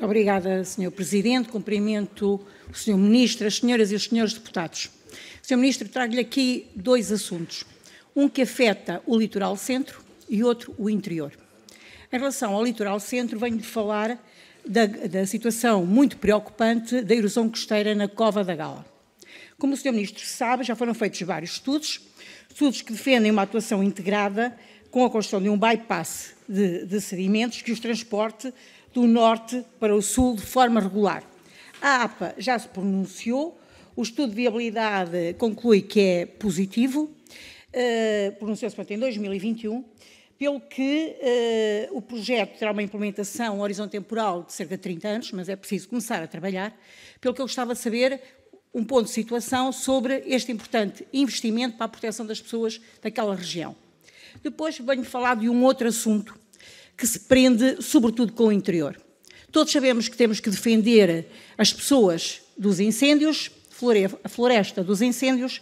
Muito obrigada, Sr. Presidente. Cumprimento o Sr. Ministro, as senhoras e os senhores deputados. Sr. Ministro, trago-lhe aqui dois assuntos. Um que afeta o litoral centro e outro o interior. Em relação ao litoral centro, venho-lhe falar da, da, situação muito preocupante da erosão costeira na Cova da Gala. Como o Sr. Ministro sabe, já foram feitos vários estudos, estudos que defendem uma atuação integrada com a construção de um bypass de, de sedimentos que os transporte do norte para o sul de forma regular. A APA já se pronunciou, o estudo de viabilidade conclui que é positivo, eh, pronunciou-se em 2021, pelo que eh, o projeto terá uma implementação, um horizonte temporal de cerca de 30 anos, mas é preciso começar a trabalhar, pelo que eu gostava de saber um ponto de situação sobre este importante investimento para a proteção das pessoas daquela região. Depois venho falar de um outro assunto que se prende sobretudo com o interior. Todos sabemos que temos que defender as pessoas dos incêndios, a floresta dos incêndios,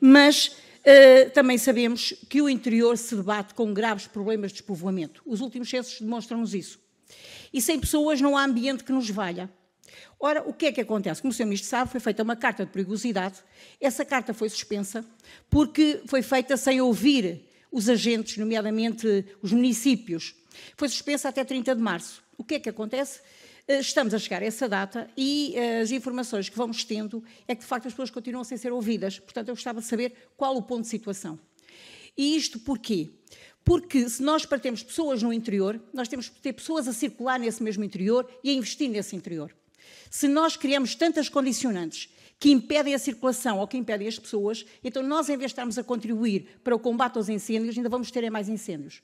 mas Uh, também sabemos que o interior se debate com graves problemas de despovoamento. Os últimos censos demonstram-nos isso. E sem pessoas não há ambiente que nos valha. Ora, o que é que acontece? Como o Sr. Ministro sabe, foi feita uma carta de perigosidade. Essa carta foi suspensa porque foi feita sem ouvir os agentes, nomeadamente eh, os municípios. Foi suspensa até 30 de março. O que é que acontece? Eh, estamos a chegar a essa data e eh, as informações que vamos tendo é que, de facto, as pessoas continuam sem ser ouvidas. Portanto, eu gostava de saber qual o ponto de situação. E isto porquê? Porque se nós partemos pessoas no interior, nós temos que ter pessoas a circular nesse mesmo interior e a investir nesse interior. Se nós criamos tantas condicionantes que impedem a circulação ou que impedem as pessoas, então nós, em vez de estarmos a contribuir para o combate aos incêndios, ainda vamos ter é mais incêndios.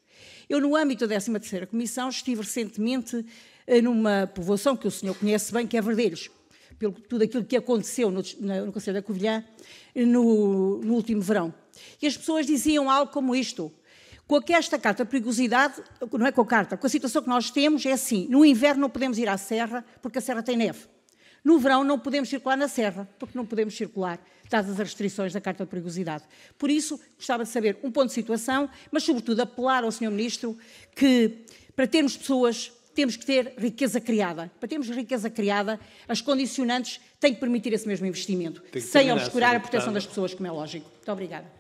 Eu, no âmbito da 13ª Comissão, estive recentemente eh, numa povoação que o senhor conhece bem, que é Verdeiros, pelo tudo aquilo que aconteceu no, no Conselho da Covilhã no, no último verão. E as pessoas diziam algo como isto, com esta carta perigosidade, não é com a carta, com a situação que nós temos é assim: no inverno não podemos ir à serra porque a serra tem neve. No verão não podemos circular na serra porque não podemos circular, dadas as restrições da carta de perigosidade. Por isso, gostava de saber um ponto de situação, mas sobretudo apelar ao Sr. Ministro que para termos pessoas temos que ter riqueza criada. Para termos riqueza criada, as condicionantes têm que permitir esse mesmo investimento, sem obscurar a proteção das pessoas, como é lógico. Muito obrigada.